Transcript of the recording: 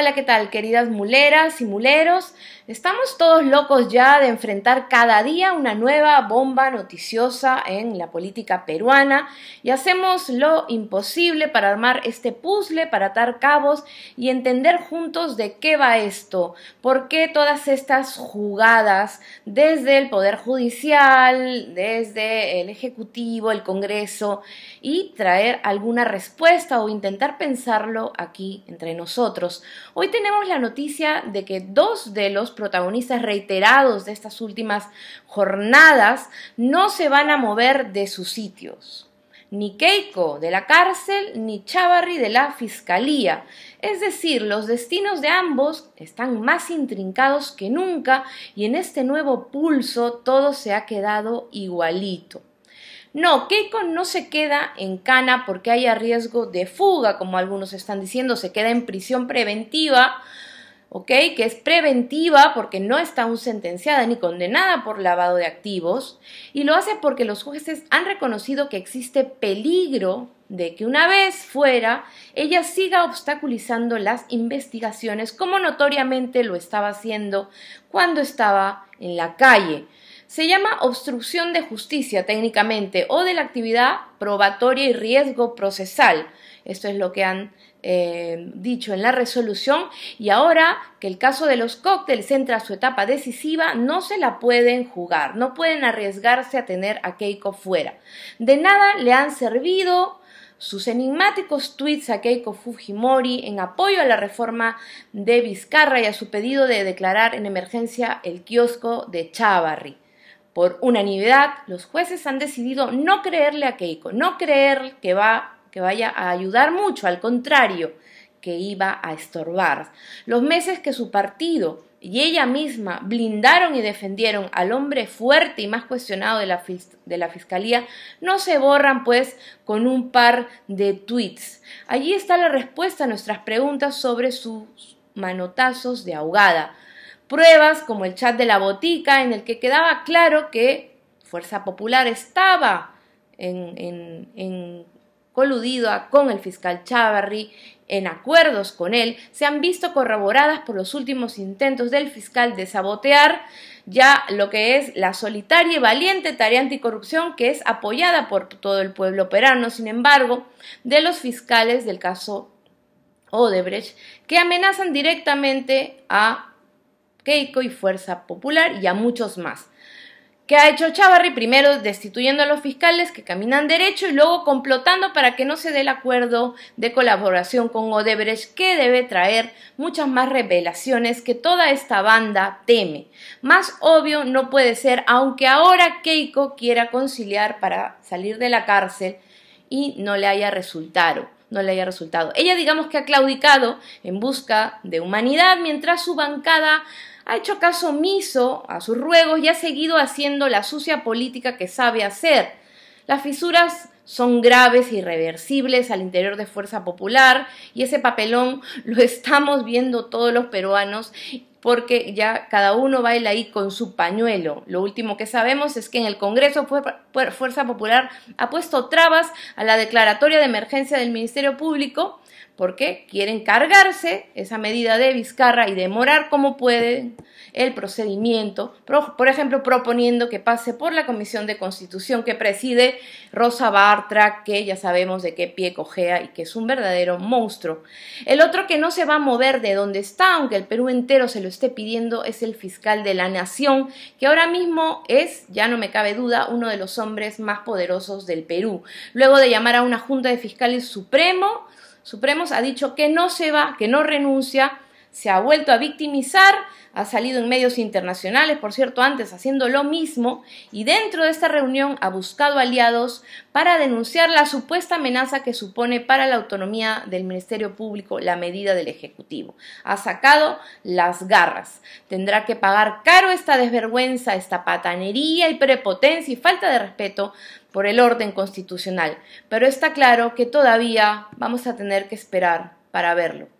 Hola, ¿qué tal, queridas muleras y muleros? Estamos todos locos ya de enfrentar cada día una nueva bomba noticiosa en la política peruana y hacemos lo imposible para armar este puzzle, para atar cabos y entender juntos de qué va esto, por qué todas estas jugadas desde el Poder Judicial, desde el Ejecutivo, el Congreso y traer alguna respuesta o intentar pensarlo aquí entre nosotros. Hoy tenemos la noticia de que dos de los protagonistas reiterados de estas últimas jornadas no se van a mover de sus sitios. Ni Keiko de la cárcel, ni Chavarri de la fiscalía. Es decir, los destinos de ambos están más intrincados que nunca y en este nuevo pulso todo se ha quedado igualito. No, Keiko no se queda en Cana porque haya riesgo de fuga, como algunos están diciendo, se queda en prisión preventiva que es preventiva porque no está aún sentenciada ni condenada por lavado de activos y lo hace porque los jueces han reconocido que existe peligro de que una vez fuera ella siga obstaculizando las investigaciones como notoriamente lo estaba haciendo cuando estaba en la calle. Se llama obstrucción de justicia técnicamente o de la actividad probatoria y riesgo procesal. Esto es lo que han eh, dicho en la resolución y ahora que el caso de los cócteles entra a su etapa decisiva, no se la pueden jugar, no pueden arriesgarse a tener a Keiko fuera. De nada le han servido sus enigmáticos tweets a Keiko Fujimori en apoyo a la reforma de Vizcarra y a su pedido de declarar en emergencia el kiosco de Chavarri. Por unanimidad, los jueces han decidido no creerle a Keiko, no creer que, va, que vaya a ayudar mucho, al contrario, que iba a estorbar. Los meses que su partido y ella misma blindaron y defendieron al hombre fuerte y más cuestionado de la, de la, Fiscalía, no se borran pues con un par de tweets. Allí está la respuesta a nuestras preguntas sobre sus manotazos de ahogada, pruebas como el chat de la botica en el que quedaba claro que Fuerza Popular estaba en, coludida con el fiscal Chavarri en acuerdos con él se han visto corroboradas por los últimos intentos del fiscal de sabotear ya lo que es la solitaria y valiente tarea anticorrupción que es apoyada por todo el pueblo perano, sin embargo, de los fiscales del caso Odebrecht, que amenazan directamente a Keiko y Fuerza Popular y a muchos más. ¿Qué ha hecho Chavarri? Primero destituyendo a los fiscales que caminan derecho y luego complotando para que no se dé el acuerdo de colaboración con Odebrecht que debe traer muchas más revelaciones que toda esta banda teme. Más obvio no puede ser, aunque ahora Keiko quiera conciliar para salir de la cárcel y no le haya resultado no le haya resultado. Ella digamos que ha claudicado en busca de humanidad mientras su bancada ha hecho caso omiso a sus ruegos y ha seguido haciendo la sucia política que sabe hacer. Las fisuras son graves, irreversibles al interior de Fuerza Popular y ese papelón lo estamos viendo todos los peruanos porque ya cada uno baila ahí con su pañuelo. Lo último que sabemos es que en el Congreso Fuerza Popular ha puesto trabas a la declaratoria de emergencia del Ministerio Público porque quieren cargarse esa medida de Vizcarra y demorar como pueden el procedimiento, por ejemplo, proponiendo que pase por la Comisión de Constitución que preside Rosa Bartra, que ya sabemos de qué pie cojea y que es un verdadero monstruo. El otro que no se va a mover de donde está, aunque el Perú entero se lo esté pidiendo, es el fiscal de la Nación, que ahora mismo es, ya no me cabe duda, uno de los hombres más poderosos del Perú. Luego de llamar a una junta de fiscales supremo, Supremos ha dicho que no se va, que no renuncia se ha vuelto a victimizar, ha salido en medios internacionales, por cierto, antes haciendo lo mismo, y dentro de esta reunión ha buscado aliados para denunciar la supuesta amenaza que supone para la autonomía del Ministerio Público la medida del Ejecutivo. Ha sacado las garras. Tendrá que pagar caro esta desvergüenza, esta patanería y prepotencia y falta de respeto por el orden constitucional. Pero está claro que todavía vamos a tener que esperar para verlo.